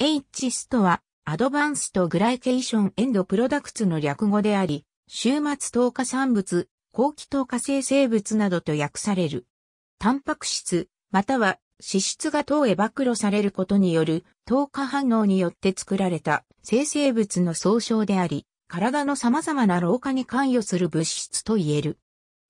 H とは、アドバンストグライケーションエンドプロダクツの略語であり、終末糖化産物、後期糖化生成物などと訳される。タンパク質、または脂質が糖へ暴露されることによる糖化反応によって作られた生成物の総称であり、体の様々な老化に関与する物質と言える。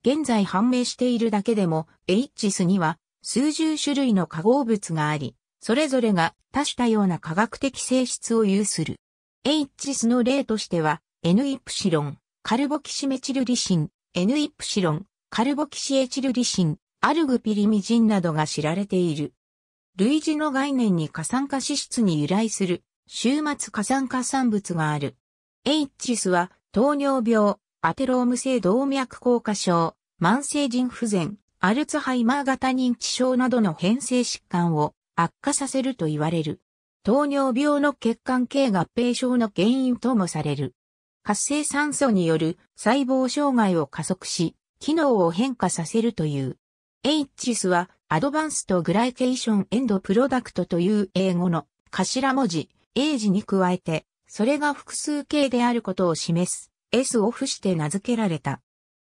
現在判明しているだけでも、H スには数十種類の化合物があり、それぞれが多種多様な科学的性質を有する。Hs の例としては、N カルボキシメチルリシン、N カルボキシエチルリシン、アルグピリミジンなどが知られている。類似の概念に過酸化脂質に由来する、終末過酸化産物がある。Hs は、糖尿病、アテローム性動脈硬化症、慢性腎不全、アルツハイマー型認知症などの変性疾患を悪化させると言われる。糖尿病の血管系合併症の原因ともされる。活性酸素による細胞障害を加速し、機能を変化させるという。h s はアドバンストグライケーションエンドプロダクトという英語の頭文字 A 字に加えて、それが複数形であることを示す S を付して名付けられた。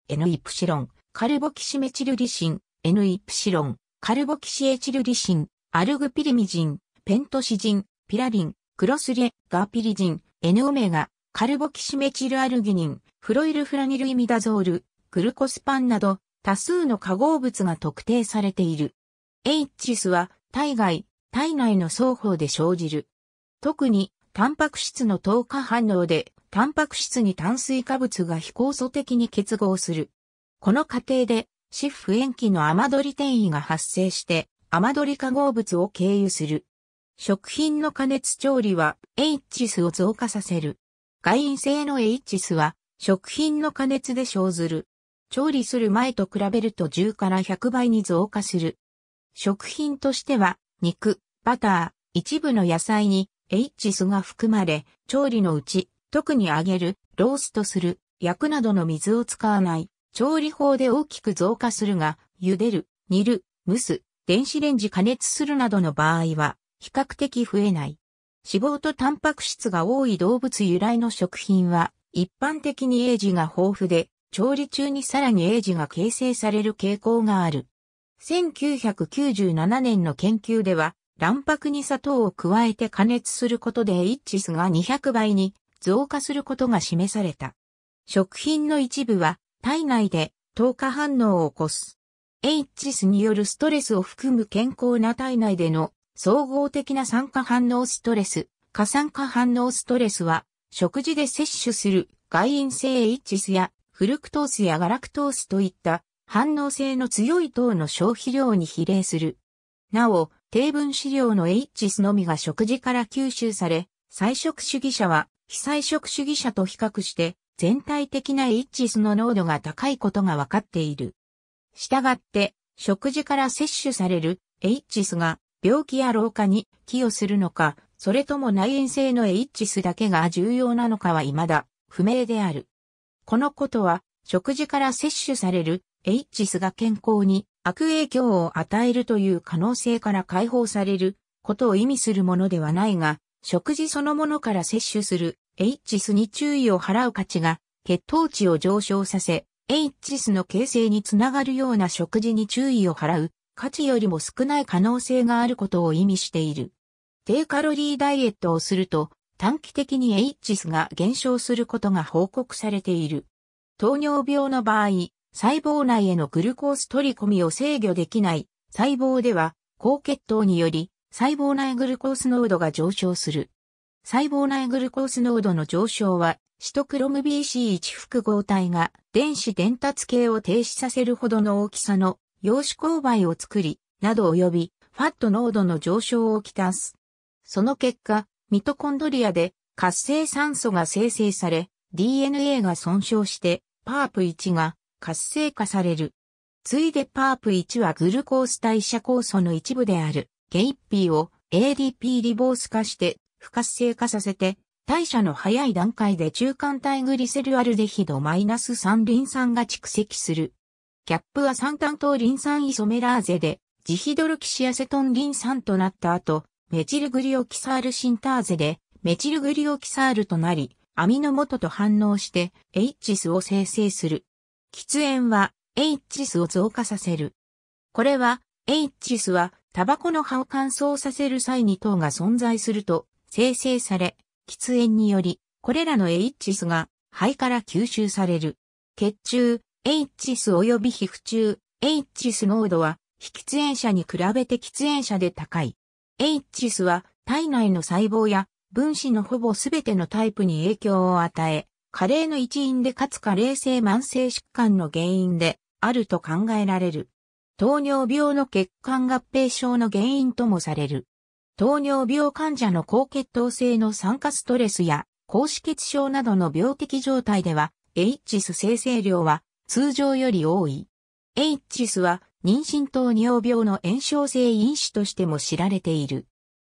N イプシロン、カルボキシメチルリシン、N イプシロン、カルボキシエチルリシン、アルグピリミジン、ペントシジン、ピラリン、クロスレ、ガーピリジン、N オメガ、カルボキシメチルアルギニン、フロイルフラニルイミダゾール、グルコスパンなど多数の化合物が特定されている。Hs は体外、体内の双方で生じる。特に、タンパク質の糖化反応で、タンパク質に炭水化物が非酵素的に結合する。この過程で、シフ塩基のアマドリ転移が発生して、雨どり化合物を経由する。食品の加熱調理は H スを増加させる。外因性の H スは食品の加熱で生ずる。調理する前と比べると10から100倍に増加する。食品としては肉、バター、一部の野菜に H スが含まれ、調理のうち、特に揚げる、ローストする、焼くなどの水を使わない、調理法で大きく増加するが、茹でる、煮る、蒸す、電子レンジ加熱するなどの場合は、比較的増えない。脂肪とタンパク質が多い動物由来の食品は、一般的にエイジが豊富で、調理中にさらにエイジが形成される傾向がある。1997年の研究では、卵白に砂糖を加えて加熱することでエイチスが200倍に増加することが示された。食品の一部は体内で糖化反応を起こす HS によるストレスを含む健康な体内での総合的な酸化反応ストレス、過酸化反応ストレスは、食事で摂取する外因性 HS やフルクトースやガラクトースといった反応性の強い糖の消費量に比例する。なお、低分子量の HS のみが食事から吸収され、菜食主義者は非菜食主義者と比較して全体的な HS の濃度が高いことが分かっている。したがって、食事から摂取される H スが病気や老化に寄与するのか、それとも内縁性の H スだけが重要なのかは未だ不明である。このことは、食事から摂取される H スが健康に悪影響を与えるという可能性から解放されることを意味するものではないが、食事そのものから摂取する H スに注意を払う価値が血糖値を上昇させ、HS の形成につながるような食事に注意を払う、価値よりも少ない可能性があることを意味している。低カロリーダイエットをすると、短期的に HS が減少することが報告されている。糖尿病の場合、細胞内へのグルコース取り込みを制御できない細胞では、高血糖により細胞内グルコース濃度が上昇する。細胞内グルコース濃度の上昇は、シトクロム BC1 複合体が電子伝達系を停止させるほどの大きさの陽子勾配を作り、など及び、ファット濃度の上昇をきたす。その結果、ミトコンドリアで活性酸素が生成され、DNA が損傷して、パープ1が活性化される。ついでパープ1はグルコース代謝酵素の一部である、ゲイッピーを ADP リボース化して不活性化させて、代謝の早い段階で中間体グリセルアルデヒド -3 リン酸が蓄積する。キャップは三単糖リン酸イソメラーゼで、ジヒドルキシアセトンリン酸となった後、メチルグリオキサールシンターゼで、メチルグリオキサールとなり、アミノ元と反応して、H スを生成する。喫煙は、H スを増加させる。これは、H スは、タバコの葉を乾燥させる際に糖が存在すると、生成され、喫煙により、これらの H スが肺から吸収される。血中、H ス及び皮膚中、H ス濃度は、非喫煙者に比べて喫煙者で高い。H スは体内の細胞や分子のほぼすべてのタイプに影響を与え、加齢の一因でかつ加齢性慢性疾患の原因であると考えられる。糖尿病の血管合併症の原因ともされる。糖尿病患者の高血糖性の酸化ストレスや、高脂血症などの病的状態では、HS 生成量は通常より多い。HS は妊娠糖尿病の炎症性因子としても知られている。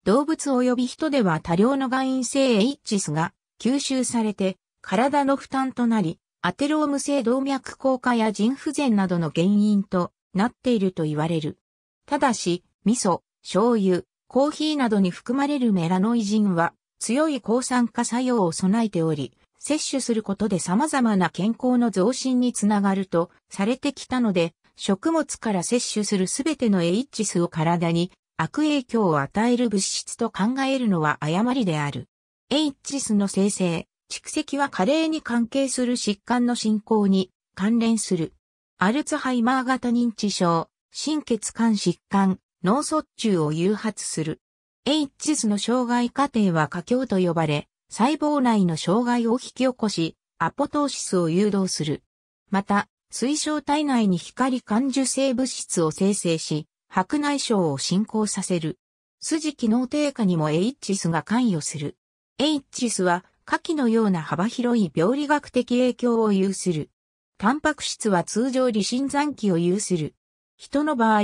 動物及び人では多量の外因性 HS が吸収されて体の負担となり、アテローム性動脈硬化や腎不全などの原因となっていると言われる。ただし、味噌、醤油、コーヒーなどに含まれるメラノイジンは強い抗酸化作用を備えており、摂取することで様々な健康の増進につながるとされてきたので、食物から摂取するすべてのエイッチスを体に悪影響を与える物質と考えるのは誤りである。エイッチスの生成、蓄積は加齢に関係する疾患の進行に関連する。アルツハイマー型認知症、心血管疾患、脳卒中を誘発する。HS の障害過程は過強と呼ばれ、細胞内の障害を引き起こし、アポトーシスを誘導する。また、水晶体内に光感受性物質を生成し、白内障を進行させる。筋機能低下にも HS が関与する。HS は下記のような幅広い病理学的影響を有する。タンパク質は通常離心残機を有する。人の場合、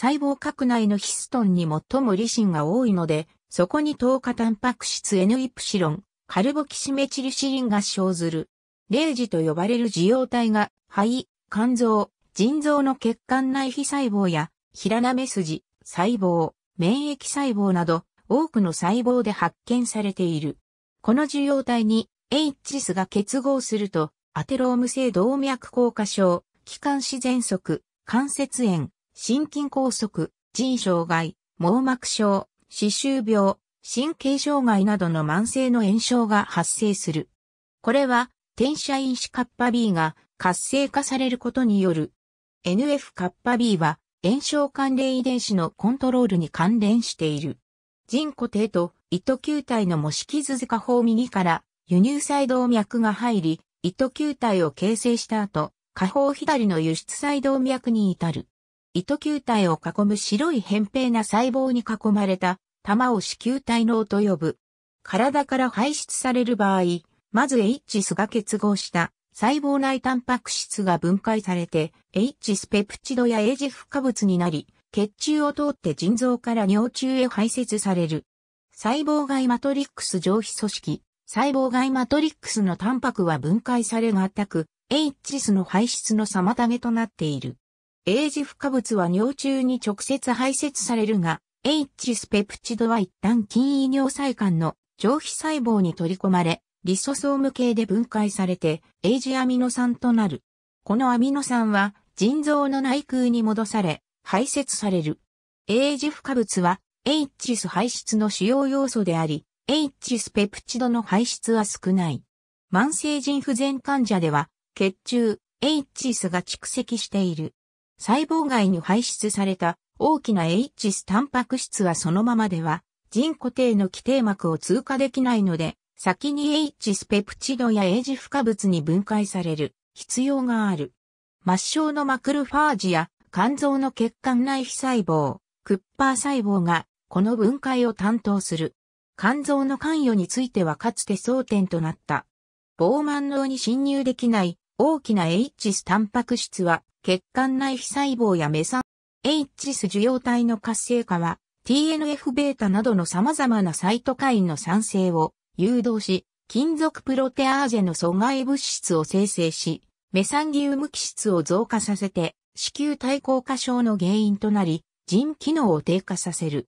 細胞核内のヒストンに最もリシンが多いので、そこに糖化タンパク質 N イプシロン、カルボキシメチルシリンが生ずる。レージと呼ばれる受容体が肺、肝臓、腎臓の血管内皮細胞や平なめ筋、細胞、免疫細胞など多くの細胞で発見されている。この受容体に Hs が結合するとアテローム性動脈硬化症、気管支喘息、関節炎、心筋梗塞、腎障害、網膜症、歯周病、神経障害などの慢性の炎症が発生する。これは、転写因子カッパ B が活性化されることによる。NF カッパ B は炎症関連遺伝子のコントロールに関連している。人固定と糸球体の模式図下方右から輸入細動脈が入り、糸球体を形成した後、下方左の輸出細動脈に至る。糸球体を囲む白い扁平な細胞に囲まれた玉を子球体脳と呼ぶ。体から排出される場合、まず H スが結合した細胞内タンパク質が分解されて H スペプチドやイジフ化物になり、血中を通って腎臓から尿中へ排泄される。細胞外マトリックス上皮組織、細胞外マトリックスのタンパクは分解されがたく、H スの排出の妨げとなっている。エイジ不可物は尿中に直接排泄されるが、H スペプチドは一旦筋異尿細管の上皮細胞に取り込まれ、リソソーム系で分解されて、エイジアミノ酸となる。このアミノ酸は腎臓の内腔に戻され、排泄される。エイジ不可物は、H ス排出の主要要素であり、H スペプチドの排出は少ない。慢性腎不全患者では、血中、H スが蓄積している。細胞外に排出された大きな Hs タンパク質はそのままでは人固定の基底膜を通過できないので、先に Hs ペプチドや H 付加物に分解される必要がある。末梢のマクロファージや肝臓の血管内皮細胞、クッパー細胞がこの分解を担当する。肝臓の関与についてはかつて争点となった。膨慢脳に侵入できない大きな H スタンパク質は、血管内皮細胞やメサン H ス受容体の活性化は、TNF-β などの様々なサイトカインの産生を誘導し、金属プロテアーゼの阻害物質を生成し、メサンギウム基質を増加させて、子宮体硬化症の原因となり、腎機能を低下させる。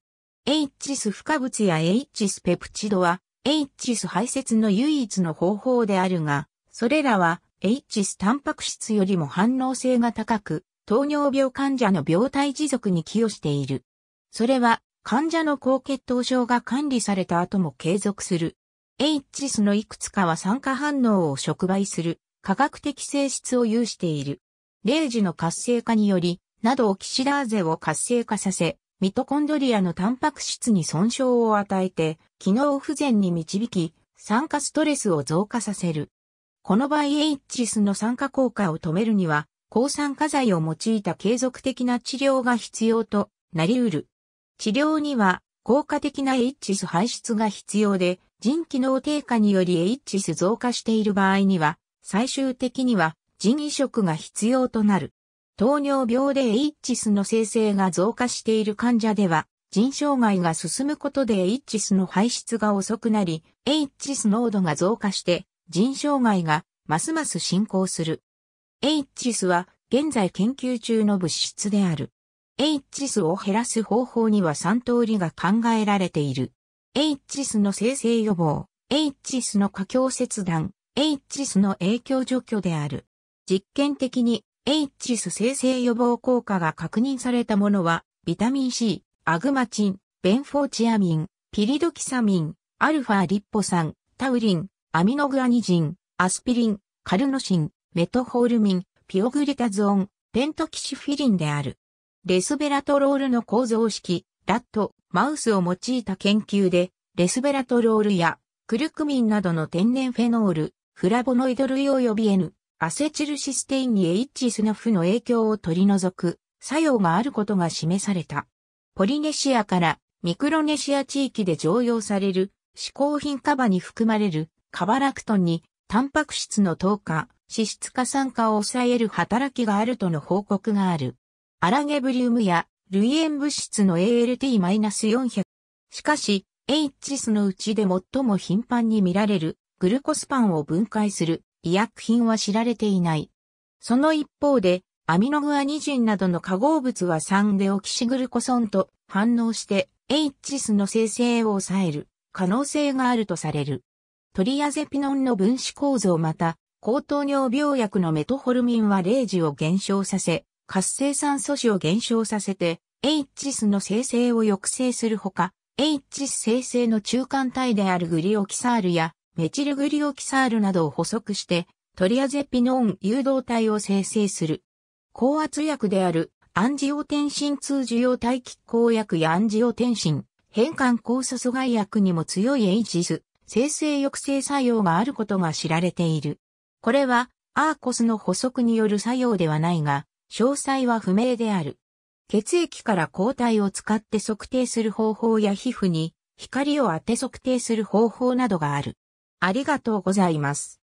H ス不可物や H スペプチドは、H ス排泄の唯一の方法であるが、それらは H スタンパク質よりも反応性が高く、糖尿病患者の病態持続に寄与している。それは、患者の高血糖症が管理された後も継続する。H s のいくつかは酸化反応を触媒する、化学的性質を有している。レージの活性化により、などオキシダーゼを活性化させ、ミトコンドリアのタンパク質に損傷を与えて、機能不全に導き、酸化ストレスを増加させる。この場合 HS の酸化効果を止めるには、抗酸化剤を用いた継続的な治療が必要となり得る。治療には効果的な HS 排出が必要で、腎機能低下により HS 増加している場合には、最終的には腎移植が必要となる。糖尿病で HS の生成が増加している患者では、腎障害が進むことで HS の排出が遅くなり、HS 濃度が増加して腎障害がますます進行する。HS は現在研究中の物質である。HS を減らす方法には3通りが考えられている。HS の生成予防、HS の過強切断、HS の影響除去である。実験的に HS 生成予防効果が確認されたものは、ビタミン C、アグマチン、ベンフォーチアミン、ピリドキサミン、アルファリッポ酸、タウリン、アミノグアニジン、アスピリン、カルノシン、メトホールミン、ピオグリタゾーン、ペントキシフィリンである。レスベラトロールの構造式、ラット、マウスを用いた研究で、レスベラトロールやクルクミンなどの天然フェノール、フラボノイド類及び N、アセチルシステインに H スナフの影響を取り除く作用があることが示された。ポリネシアからミクロネシア地域で常用される、嗜好品カバに含まれるカバラクトンに、タンパク質の糖化、脂質化酸化を抑える働きがあるとの報告がある。アラゲブリウムや、類塩物質の ALT-400。しかし、HS のうちで最も頻繁に見られる、グルコスパンを分解する、医薬品は知られていない。その一方で、アミノグアニジンなどの化合物は酸でオキシグルコソンと反応して HS の生成を抑える可能性があるとされる。トリアゼピノンの分子構造また、高糖尿病薬のメトホルミンは0時を減少させ、活性酸素子を減少させて、Hs の生成を抑制するほか、Hs 生成の中間体であるグリオキサールやメチルグリオキサールなどを補足して、トリアゼピノン誘導体を生成する。高圧薬であるアンジオテンシン2受容体拮抗薬やアンジオテンシン変換酵素阻害薬にも強い Hs 生成抑制作用があることが知られている。これは、アーコスの補足による作用ではないが、詳細は不明である。血液から抗体を使って測定する方法や皮膚に光を当て測定する方法などがある。ありがとうございます。